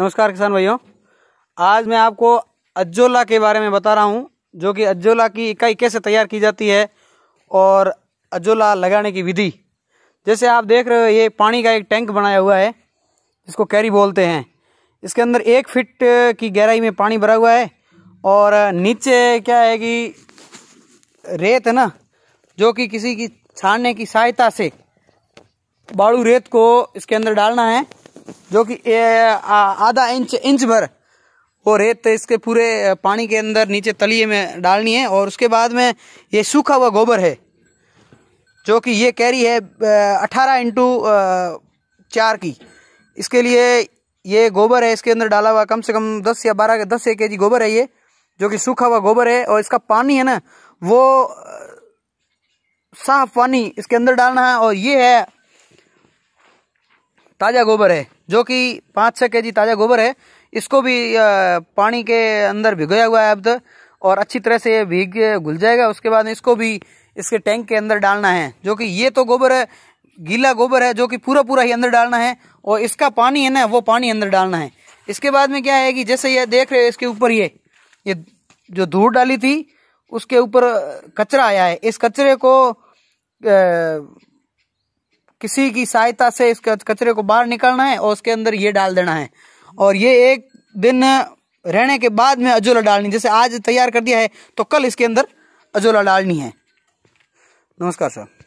नमस्कार किसान भाइयों आज मैं आपको अज्जोला के बारे में बता रहा हूँ जो कि अज्जोला की इकाई कैसे तैयार की जाती है और अज्जोला लगाने की विधि जैसे आप देख रहे हो ये पानी का एक टैंक बनाया हुआ है इसको कैरी बोलते हैं इसके अंदर एक फिट की गहराई में पानी भरा हुआ है और नीचे क्या है कि रेत है ना जो कि किसी की छानने की सहायता से बाड़ू रेत को इसके अंदर डालना है जो कि आधा इंच इंच भर वो रेत इसके पूरे पानी के अंदर नीचे तलिए में डालनी है और उसके बाद में ये सूखा हुआ गोबर है जो कि ये कैरी है अठारह इंटू चार की इसके लिए ये गोबर है इसके अंदर डाला हुआ कम से कम दस या बारह दस एक के जी गोबर है ये जो कि सूखा हुआ गोबर है और इसका पानी है ना वो साफ पानी इसके अंदर डालना है और ये है ताज़ा गोबर है जो कि पाँच छः के जी ताज़ा गोबर है इसको भी पानी के अंदर भिगोया हुआ है अब तो, और अच्छी तरह से ये भीग घुल जाएगा उसके बाद इसको भी इसके टैंक के अंदर डालना है जो कि ये तो गोबर है गीला गोबर है जो कि पूरा पूरा ही अंदर डालना है और इसका पानी है ना वो पानी अंदर डालना है इसके बाद में क्या है कि जैसे ये देख रहे हो इसके ऊपर ये ये जो धूल डाली थी उसके ऊपर कचरा आया है इस कचरे को किसी की सहायता से इस कचरे को बाहर निकालना है और उसके अंदर ये डाल देना है और ये एक दिन रहने के बाद में अजोला डालनी जैसे आज तैयार कर दिया है तो कल इसके अंदर अजोला डालनी है नमस्कार सर